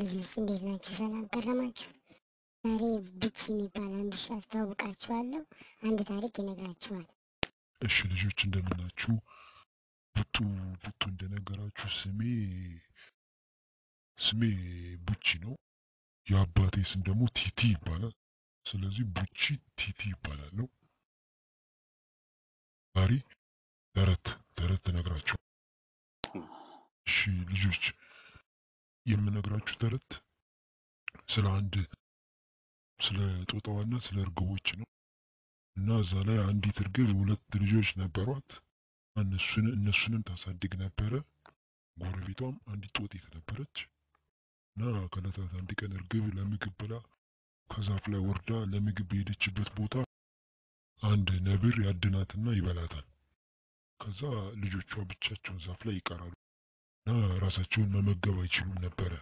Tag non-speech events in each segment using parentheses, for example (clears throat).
ልጆች እንዴት ናቸው? ሰላም ከረማችሁ? ዛሬ ብቺ የሚባል አንድ ውሻ አስተዋውቃችኋለሁ። አንድ ታሪክ ይነግራችኋል። እሺ ልጆች እንደምናችሁ። ቡቱ ቡቱ እንደነገራችሁ ስሜ ስሜ ቡቺ ነው። የአባቴ ስም ደግሞ ቲቲ ይባላል። ስለዚህ ቡቺ ቲቲ ይባላል ነው። ዛሬ ተረት ተረት እነግራችኋለሁ። እሺ ልጆች የምነግራችሁ ተረት ስለ አንድ ስለ ጦጣዋና ስለ እርግቦች ነው እና እዛ ላይ አንዲት እርግብ ሁለት ልጆች ነበሯት። እነሱን እነሱንም ታሳድግ ነበረ። ጎረቤቷም አንዲት ጦጤት ነበረች እና ከዕለታት አንድ ቀን እርግብ ለምግብ ብላ ከዛፍ ላይ ወርዳ ለምግብ የሄደችበት ቦታ አንድ ነብር ያድናትና ይበላታል። ከዛ ልጆቿ ብቻቸውን ዛፍ ላይ ይቀራሉ። ራሳቸውን መመገብ አይችሉም ነበረ።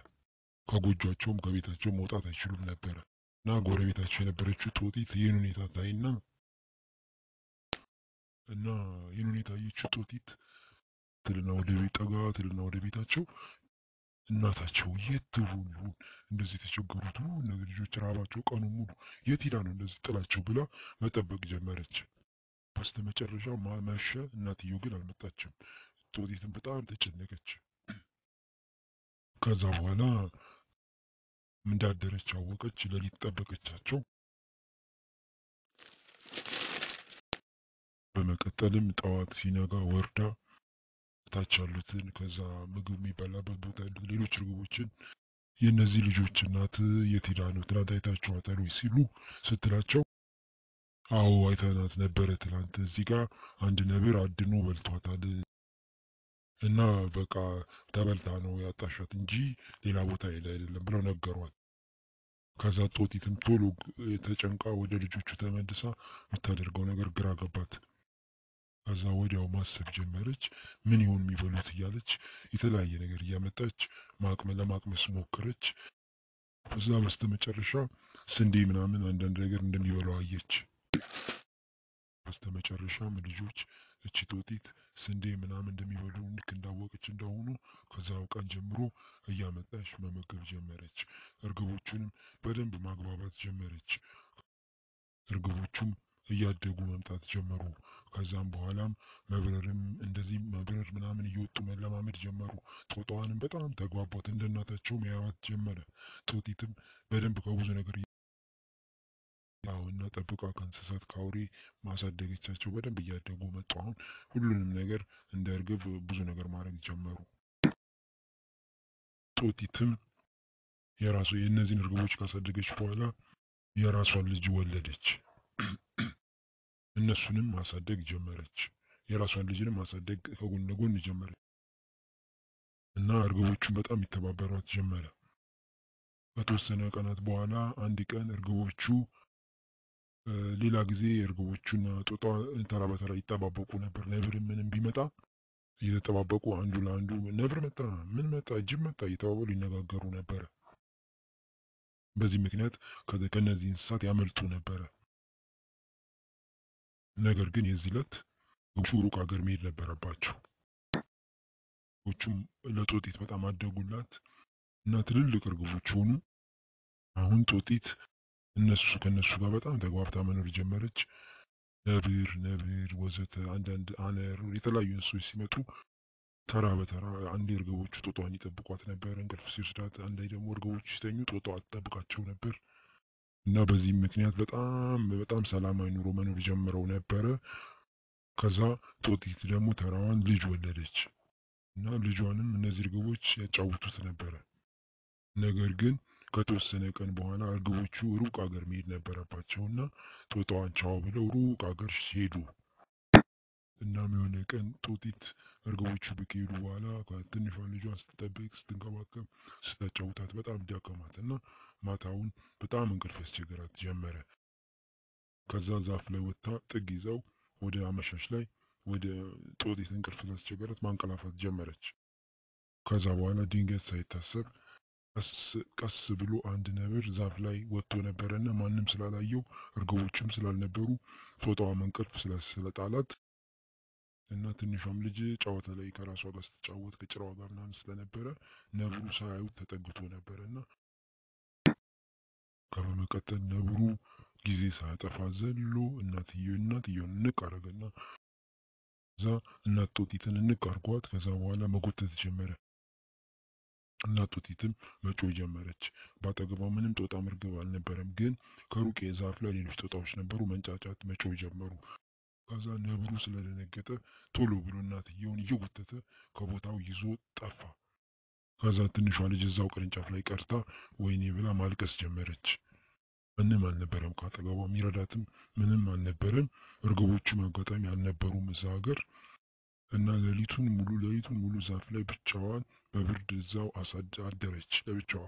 ከጎጇቸውም ከቤታቸው መውጣት አይችሉም ነበረ እና ጎረቤታቸው የነበረችው ጦጢት ይህን ሁኔታ ታይና እና ይህን ሁኔታ ያየችው ጦጢት ትልና ወደ ቤት ጠጋ ትልና ወደ ቤታቸው እናታቸው የት ሁን ይሁን እንደዚህ የተቸገሩት እነዚህ ልጆች ራባቸው ቀኑ ሙሉ የት ሂዳ ነው እንደዚህ ጥላቸው ብላ መጠበቅ ጀመረች። መጨረሻ ማመሸ። እናትየው ግን አልመጣችም። ጦጢትም በጣም ተጨነቀች። ከዛ በኋላ እንዳደረች አወቀች። ለሊት ጠበቀቻቸው። በመቀጠልም ጠዋት ሲነጋ ወርዳ ታች ያሉትን ከዛ ምግብ የሚበላበት ቦታ ሌሎች ርግቦችን የእነዚህ ልጆች እናት የት ሄዳ ነው? ትናንት አይታችኋታል ወይ ሲሉ ስትላቸው አዎ አይተናት ነበረ። ትናንት እዚህ ጋር አንድ ነብር አድኖ በልቷታል። እና በቃ ተበልታ ነው ያጣሻት እንጂ ሌላ ቦታ ላይ አይደለም ብለው ነገሯት። ከዛ ጦጢትም ቶሎ ተጨንቃ ወደ ልጆቹ ተመልሳ የምታደርገው ነገር ግራ ገባት። ከዛ ወዲያው ማሰብ ጀመረች። ምን ይሆን የሚበሉት እያለች የተለያየ ነገር እያመጣች ማቅመ ለማቅመስ ሞከረች። እዛ በስተመጨረሻ ስንዴ ምናምን አንዳንድ ነገር እንደሚበላው አየች። በስተመጨረሻም ልጆች እቺ ጦጢት ስንዴ ምናምን እንደሚበሉ ልክ እንዳወቀች እንዳሁኑ ከዛው ቀን ጀምሮ እያመጣች መመገብ ጀመረች። እርግቦቹንም በደንብ ማግባባት ጀመረች። እርግቦቹም እያደጉ መምጣት ጀመሩ። ከዛም በኋላም መብረርም እንደዚህ መብረር ምናምን እየወጡ መለማመድ ጀመሩ። ጦጣዋንም በጣም ተግባቧት። እንደናታቸው መያዋት ጀመረ። ጦጢትም በደንብ ከብዙ ነገር አዎና ጠብቃ ከእንስሳት ከአውሬ ማሳደገቻቸው በደንብ እያደጉ መጡ። አሁን ሁሉንም ነገር እንደ እርግብ ብዙ ነገር ማድረግ ጀመሩ። ጦጢትም የራሱ የእነዚህን እርግቦች ካሳደገች በኋላ የራሷን ልጅ ወለደች። እነሱንም ማሳደግ ጀመረች። የራሷን ልጅንም ማሳደግ ከጎን ለጎን ጀመረች እና እርግቦቹን በጣም ይተባበሯት ጀመረ። ከተወሰነ ቀናት በኋላ አንድ ቀን እርግቦቹ ሌላ ጊዜ እርግቦቹን ጦጣ ተራ በተራ ይጠባበቁ ነበር። ነብር ምንም ቢመጣ እየተጠባበቁ አንዱ ለአንዱ ነብር መጣ፣ ምን መጣ፣ ጅብ መጣ እየተባባሉ ይነጋገሩ ነበረ። በዚህ ምክንያት ከነዚህ እንስሳት ያመልጡ ነበረ። ነገር ግን የዚህ ዕለት ግቦቹ ሩቅ ሀገር መሄድ ነበረባቸው። ግቦቹም ለጦጢት በጣም አደጉላት እና ትልልቅ እርግቦች ሆኑ። አሁን ጦጢት እነሱ ከእነሱ ጋር በጣም ተግባብታ መኖር ጀመረች። ነብር ነብር ወዘተ አንዳንድ አነር የተለያዩ እንስሶች ሲመጡ ተራ በተራ አንዴ እርግቦቹ ጦጣዋን ይጠብቋት ነበር፣ እንቅልፍ ሲወስዳት። አንዴ ደግሞ እርግቦቹ ሲተኙ ጦጣዋ ትጠብቃቸው ነበር እና በዚህም ምክንያት በጣም በጣም ሰላማዊ ኑሮ መኖር ጀምረው ነበረ። ከዛ ጦጢት ደግሞ ተራዋን ልጅ ወለደች እና ልጇንም እነዚህ እርግቦች ያጫውቱት ነበረ ነገር ግን ከተወሰነ ቀን በኋላ እርግቦቹ ሩቅ ሀገር መሄድ ነበረባቸውና ጦጣዋን ቻው ብለው ሩቅ ሀገር ሄዱ። እናም የሆነ ቀን ጦጢት እርግቦቹ ብቅ በኋላ ትንሿን ልጇን ስትጠብቅ፣ ስትንከባከብ፣ ስታጫውታት በጣም ደከማት እና ማታውን በጣም እንቅልፍ ያስቸግራት ጀመረ። ከዛ ዛፍ ላይ ወጥታ ጥግ ይዘው ወደ አመሻሽ ላይ ወደ ጦጢት እንቅልፍ ስላስቸገራት ማንቀላፋት ጀመረች። ከዛ በኋላ ድንገት ሳይታሰብ ቀስ ብሎ አንድ ነብር ዛፍ ላይ ወጥቶ ነበረና ማንም ስላላየው እርግቦችም ስላልነበሩ ጦጣዋም እንቅልፍ ስለጣላት እና ትንሿም ልጅ ጨዋታ ላይ ከራሷ ጋር ስትጫወት ከጭራዋ ጋር ምናምን ስለነበረ ነብሩ ሳያዩት ተጠግቶ ነበረ እና ከበመቀጠል ነብሩ ጊዜ ሳያጠፋ ዘሎ እናትየ እናትየውን ንቅ አረገና እዛ እናት ጦጢትን ንቅ አርጓት ከዛ በኋላ መጎተት ጀመረ። እናት ቲትም መጮ ጀመረች። በአጠገቧ ምንም ጦጣ ምርግብ አልነበረም፣ ግን ከሩቅ የዛፍ ላይ ሌሎች ጦጣዎች ነበሩ። መንጫጫት፣ መጮ ጀመሩ። ከዛ ነብሩ ስለደነገጠ ቶሎ ብሎ እናትየውን እየጎተተ ከቦታው ይዞ ጠፋ። ከዛ ትንሿ ልጅ እዛው ቅርንጫፍ ላይ ቀርታ ወይኔ ብላ ማልቀስ ጀመረች። ምንም አልነበረም ከአጠገቧ የሚረዳትም ምንም አልነበረም። እርግቦቹም አጋጣሚ አልነበሩም እዛ ሀገር እና ሌሊቱን ሙሉ ሌሊቱን ሙሉ ዛፍ ላይ ብቻዋን በብርድ እዛው አደረች ለብቻዋ።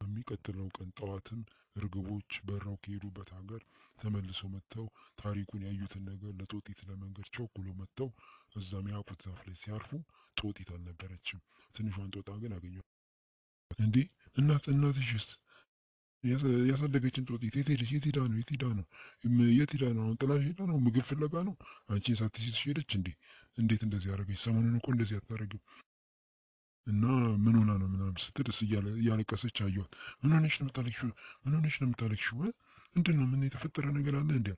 በሚቀጥለው ቀን ጠዋትም እርግቦች በረው ከሄዱበት ሀገር ተመልሰው መጥተው ታሪኩን ያዩትን ነገር ለጦጢት ለመንገድ ቸኩሎ መጥተው እዛም ያውቁት ዛፍ ላይ ሲያርፉ ጦጢት አልነበረችም። ትንሿን ጦጣ ግን አገኘ። እንዲህ እናት እናትሽስ ያሳደገችን ጦት የት ሄደች? የት ሄዳ ነው? የት ሄዳ ነው? የት ሄዳ ነው? አሁን ጥላሽ ሄዳ ነው? ምግብ ፍለጋ ነው? አንቺን ሳትሽሽ ሄደች እንዴ? እንዴት እንደዚህ አደረገች? ሰሞኑን እኮ እንደዚህ አታደርግም እና ምን ሆና ነው ምናምን ስትል እስ እያለቀሰች አየኋት። ምን ሆነሽ ነው የምታለቅሺው? ምን ሆነሽ ነው የምታለቅሺው? ምንድን ነው? ምን የተፈጠረ ነገር አለ እንዲ?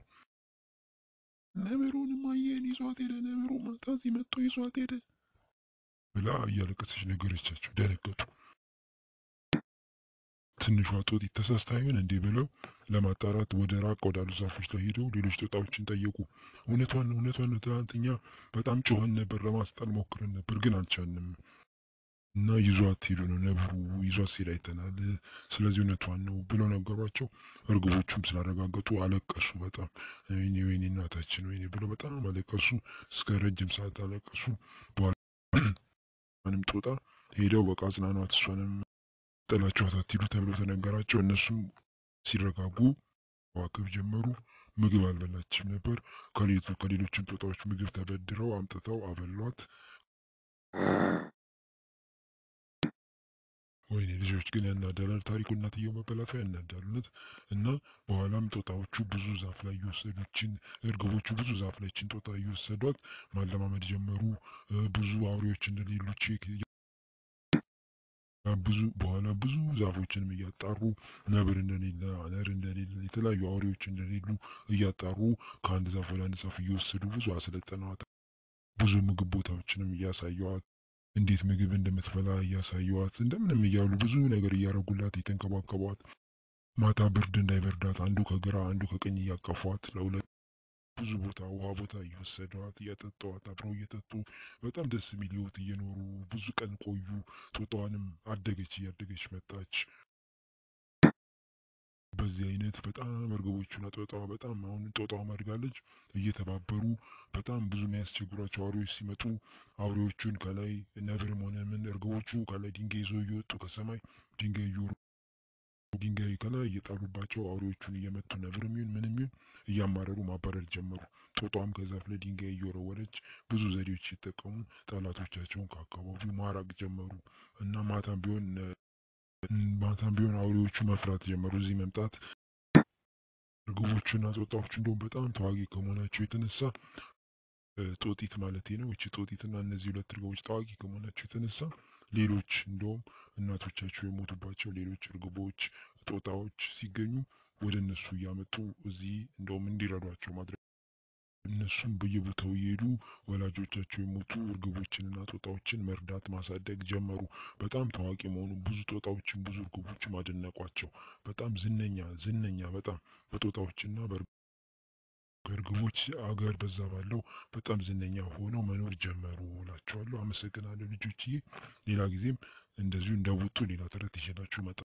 ነብሩን ማየን ይዟት ሄደ። ነብሩ ማታ ሲመጡ ይዟት ሄደ ብላ እያለቀሰች ነገረቻቸው። ደነገጡ። ትንሿ ጦጥ ተሳስታ ይሆን እንዴ ብለው ለማጣራት ወደ ራቅ ወዳሉ ዛፎች ላይ ሄደው ሌሎች ጦጣዎችን ጠየቁ። እውነቷን ነው እውነቷን ነው፣ ትናንትኛ በጣም ጮኸን ነበር፣ ለማስጣል ሞክረን ነበር፣ ግን አልቻንም እና ይዟት ሄዱ ነው ነብሩ ይዟት ሲሄድ አይተናል። ስለዚህ እውነቷን ነው ብለው ነገሯቸው። እርግቦቹም ስላረጋገጡ አለቀሱ። በጣም ወይኔ ወይኔ እናታችን ወይኔ ብለው በጣም አለቀሱ። እስከ ረጅም ሰዓት አለቀሱ። በኋላ (clears throat) ንም ጦጣ ሄደው በቃ አጽናኗት እሷንም ጥላችኋት አትሂዱ ተብሎ ተነገራቸው። እነሱም ሲረጋጉ መዋከብ ጀመሩ። ምግብ አልበላችም ነበር። ከሌሎች እንጦጣዎች ምግብ ተበድረው አምጥተው አበሏት። ወይኔ ልጆች ግን ያናደራል ታሪኩ። እናትየው መበላቷ ያናዳሉነት እና በኋላም ጦጣዎቹ ብዙ ዛፍ ላይ እየወሰዱችን እርግቦቹ ብዙ ዛፍ ላይችን ጦጣ እየወሰዷት ማለማመድ ጀመሩ። ብዙ አውሬዎች እንደሌሉ ቼክ ብዙ በኋላ ብዙ ዛፎችን እያጣሩ ነብር እንደሌለ አለር እንደሌለ የተለያዩ አውሬዎች እንደሌሉ እያጣሩ ከአንድ ዛፍ ወደ አንድ ዛፍ እየወሰዱ ብዙ አሰለጠነዋት። ብዙ ምግብ ቦታዎችንም እያሳየዋት እንዴት ምግብ እንደምትበላ እያሳየዋት እንደምንም እያሉ ብዙ ነገር እያረጉላት የተንከባከቧት። ማታ ብርድ እንዳይበርዳት አንዱ ከግራ አንዱ ከቀኝ እያቀፏት ለሁለት ብዙ ቦታ ውሃ ቦታ እየወሰዷት እያጠጧት አብረው እየጠጡ በጣም ደስ የሚል ህይወት እየኖሩ ብዙ ቀን ቆዩ። ጦጣዋንም አደገች እያደገች መጣች። በዚህ አይነት በጣም እርግቦቹና ጦጣዋ በጣም አሁን ጦጣዋ አድጋለች። እየተባበሩ በጣም ብዙ የሚያስቸግሯቸው አውሬዎች ሲመጡ አውሬዎቹን ከላይ ነብርም ሆነ ምን እርግቦቹ ከላይ ድንጋይ ይዘው እየወጡ ከሰማይ ድንጋይ እየወሩ ድንጋይ ከላይ እየጣሉባቸው አውሬዎቹን እየመቱ ነብርም ይሁን ምንም ይሁን እያማረሩ ማባረር ጀመሩ። ጦጣም ከዛፍ ላይ ድንጋይ እየወረወረች ብዙ ዘዴዎች ሲጠቀሙ ጠላቶቻቸውን ከአካባቢው ማራቅ ጀመሩ እና ማታም ቢሆን ማታም ቢሆን አውሬዎቹ መፍራት ጀመሩ። እዚህ መምጣት ርግቦቹና ጦጣዎቹ እንደውም በጣም ተዋጊ ከመሆናቸው የተነሳ ጦጢት ማለት ነው። እቺ ጦጢትና እነዚህ ሁለት እርግቦች ታዋቂ ከመሆናቸው የተነሳ ሌሎች እንደውም እናቶቻቸው የሞቱባቸው ሌሎች እርግቦች፣ ጦጣዎች ሲገኙ ወደ እነሱ እያመጡ እዚህ እንደውም እንዲረዷቸው ማድረግ እነሱም በየቦታው እየሄዱ ወላጆቻቸው የሞቱ እርግቦችንና ጦጣዎችን መርዳት ማሳደግ ጀመሩ። በጣም ታዋቂ መሆኑ ብዙ ጦጣዎችን ብዙ እርግቦች ማደነቋቸው በጣም ዝነኛ ዝነኛ በጣም በጦጣዎችና በእርግ ግርግሞች አገር በዛ ባለው በጣም ዝነኛ ሆነው መኖር ጀመሩ እላችኋለሁ። አመሰግናለሁ ልጆችዬ። ሌላ ጊዜም እንደዚሁ እንደ ሌላ ተረት ይዤላችሁ መጣ